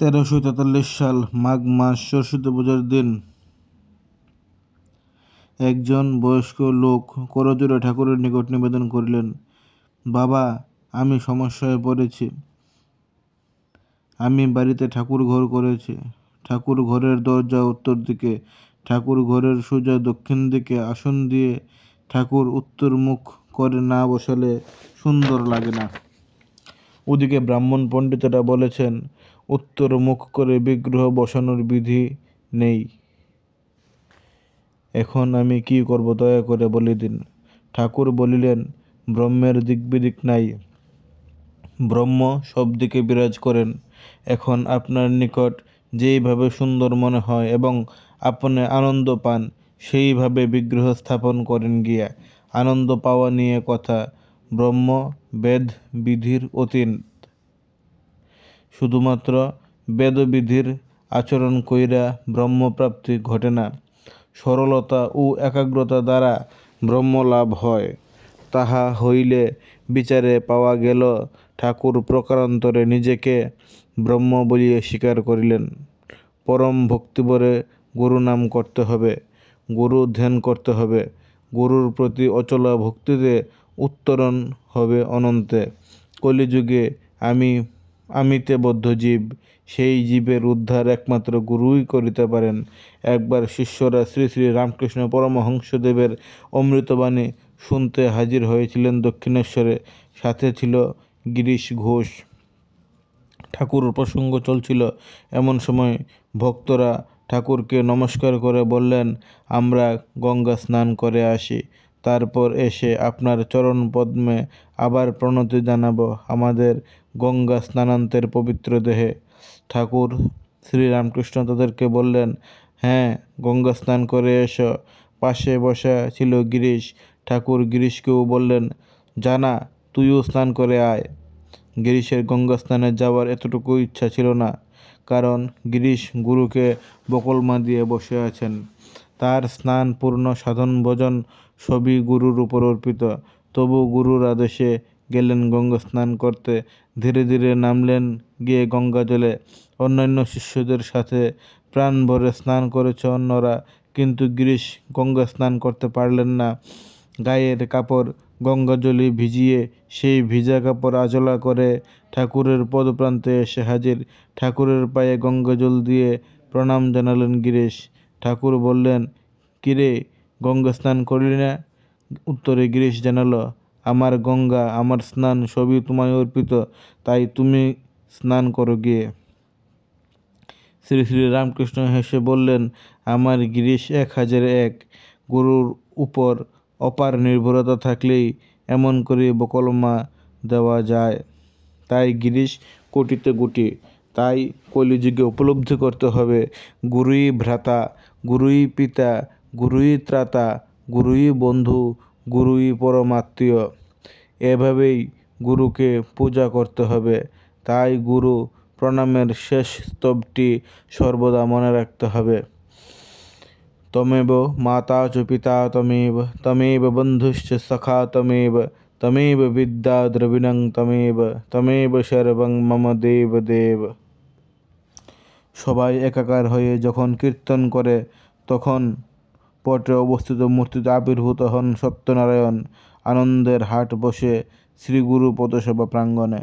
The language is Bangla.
তেরোশো তেতাল্লিশ সাল মাঘ মাস সরস্বতী পূজার দিন একজন বয়স্ক লোক করজোড়ে ঠাকুরের নিকট নিবেদন করিলেন বাবা আমি সমস্যায় পড়েছি আমি বাড়িতে ঠাকুর ঘর করেছি ঠাকুর ঘরের দরজা উত্তর দিকে ঠাকুর ঘরের সোজা দক্ষিণ দিকে আসন দিয়ে ঠাকুর উত্তর মুখ করে না বসালে সুন্দর লাগে না ওদিকে ব্রাহ্মণ পণ্ডিতেরা বলেছেন উত্তর মুখ করে বিগ্রহ বসানোর বিধি নেই এখন আমি কি করব দয়া করে বলি দিন ঠাকুর বলিলেন ব্রহ্মের দিকবিদিক নাই ব্রহ্ম সব দিকে বিরাজ করেন এখন আপনার নিকট যেইভাবে সুন্দর মনে হয় এবং আপনি আনন্দ পান সেইভাবে বিগ্রহ স্থাপন করেন গিয়া আনন্দ পাওয়া নিয়ে কথা ব্রহ্ম বেদ বিধির অতীন শুধুমাত্র বেদবিধির আচরণ কইরা ব্রহ্মপ্রাপ্তি ঘটে না সরলতা ও একাগ্রতা দ্বারা ব্রহ্মলাভ হয় তাহা হইলে বিচারে পাওয়া গেল ঠাকুর প্রকারান্তরে নিজেকে ব্রহ্ম বলিয়া স্বীকার করিলেন পরম ভক্তিবরে গুরু নাম করতে হবে গুরু ধ্যান করতে হবে গুরুর প্রতি অচলা ভক্তিতে উত্তরণ হবে অনন্তে কলিযুগে আমি আমিতে বদ্ধ জীব সেই জীবের উদ্ধার একমাত্র গুরুই করিতে পারেন একবার শিষ্যরা শ্রী শ্রী রামকৃষ্ণ পরমহংসদেবের অমৃতবাণী শুনতে হাজির হয়েছিলেন দক্ষিণেশ্বরে সাথে ছিল গিরিশ ঘোষ ঠাকুর প্রসঙ্গ চলছিল এমন সময় ভক্তরা ঠাকুরকে নমস্কার করে বললেন আমরা গঙ্গা স্নান করে আসি তারপর এসে আপনার চরণ পদ্মে আবার প্রণতি জানাব আমাদের গঙ্গা স্নানান্তের পবিত্র দেহে ঠাকুর শ্রীরামকৃষ্ণ তাদেরকে বললেন হ্যাঁ গঙ্গা স্নান করে এসো পাশে বসা ছিল গিরিশ ঠাকুর গিরিশকেও বললেন জানা তুইও স্নান করে আয় গিরিশের গঙ্গা স্নানে যাওয়ার এতটুকু ইচ্ছা ছিল না কারণ গিরিশ গুরুকে বকলমা দিয়ে বসে আছেন তার স্নান পূর্ণ সাধন ভোজন সবই গুরুর উপর অর্পিত তবু গুরুর আদেশে গেলেন গঙ্গা স্নান করতে ধীরে ধীরে নামলেন গিয়ে গঙ্গা জলে অন্যান্য শিষ্যদের সাথে প্রাণ ভরে স্নান করেছে অন্যরা কিন্তু গিরিশ গঙ্গা স্নান করতে পারলেন না গায়ের কাপড় গঙ্গা জলে ভিজিয়ে সেই ভিজা কাপড় আজলা করে ঠাকুরের পদপ্রান্তে এসে হাজির ঠাকুরের পায়ে গঙ্গা জল দিয়ে প্রণাম জানালেন গিরিশ ঠাকুর বললেন কিরে গঙ্গা স্নান করলি না উত্তরে গিরিশ জানাল আমার গঙ্গা আমার স্নান সবই তোমায় অর্পিত তাই তুমি স্নান করো গিয়ে শ্রী শ্রী রামকৃষ্ণ হেসে বললেন আমার গিরিশ এক হাজার এক গরুর উপর অপার নির্ভরতা থাকলেই এমন করে বকলমা দেওয়া যায় তাই গিরিশ কোটিতে গুটি তাই কলিযুগে উপলব্ধি করতে হবে গুরুই ভ্রাতা গুরুই পিতা গুরুই ত্রাতা গুরুই বন্ধু গুরুই পরমাত্মীয় এভাবেই গুরুকে পূজা করতে হবে তাই গুরু প্রণামের শেষ স্তবটি সর্বদা মনে রাখতে হবে তমেব মাতা চ পিতা তমেব তমেব বন্ধুশ্চ সখা তমেব তমেব বিদ্যা দ্রবিণং তমেব তমেব সর্বং মম দেব দেব সবাই একাকার হয়ে যখন কীর্তন করে তখন পটে অবস্থিত মূর্তিতে আবির্ভূত হন সত্যনারায়ণ আনন্দের হাট বসে শ্রীগুরু পদসেবা প্রাঙ্গণে